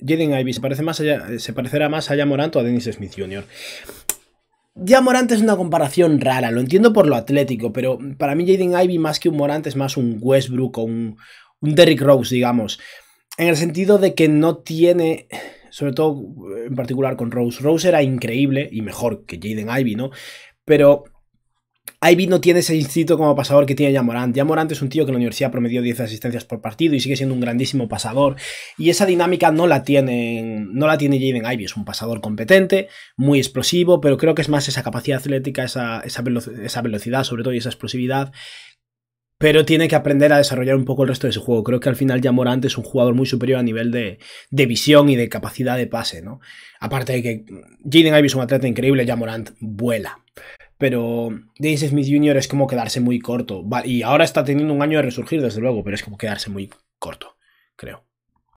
Jaden Ivy se, parece más eh, se parecerá más a o a Dennis Smith Jr. Ya Morant es una comparación rara, lo entiendo por lo atlético, pero para mí Jaden Ivey más que un Morant es más un Westbrook o un, Derrick Rose, digamos. En el sentido de que no tiene, sobre todo eh, en particular con Rose. Rose era increíble y mejor que Jaden Ivy, ¿no? Pero Ivy no tiene ese instinto como pasador que tiene Yamorant. Yamorant es un tío que en la universidad promedió 10 asistencias por partido y sigue siendo un grandísimo pasador. Y esa dinámica no la tiene, no la tiene Jaden Ivy. Es un pasador competente, muy explosivo, pero creo que es más esa capacidad atlética, esa, esa, velocidad sobre todo y esa explosividad pero tiene que aprender a desarrollar un poco el resto de su juego. Creo que al final Yamorant es un jugador muy superior a nivel de, visión y de capacidad de pase, ¿no? Aparte de que Jaden Ivy es un atleta increíble, Yamorant vuela pero Daisy Smith Jr. es como quedarse muy corto. Y ahora está teniendo un año de resurgir, desde luego, pero es como quedarse muy corto, creo.